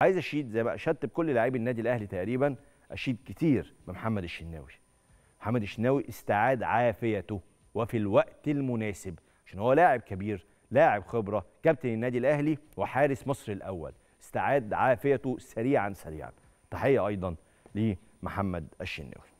عايز اشيد زي ما اشدت بكل لاعبي النادي الاهلي تقريبا اشيد كتير بمحمد الشناوي محمد الشناوي استعاد عافيته وفي الوقت المناسب عشان هو لاعب كبير لاعب خبره كابتن النادي الاهلي وحارس مصر الاول استعاد عافيته سريعا سريعا تحيه ايضا لمحمد الشناوي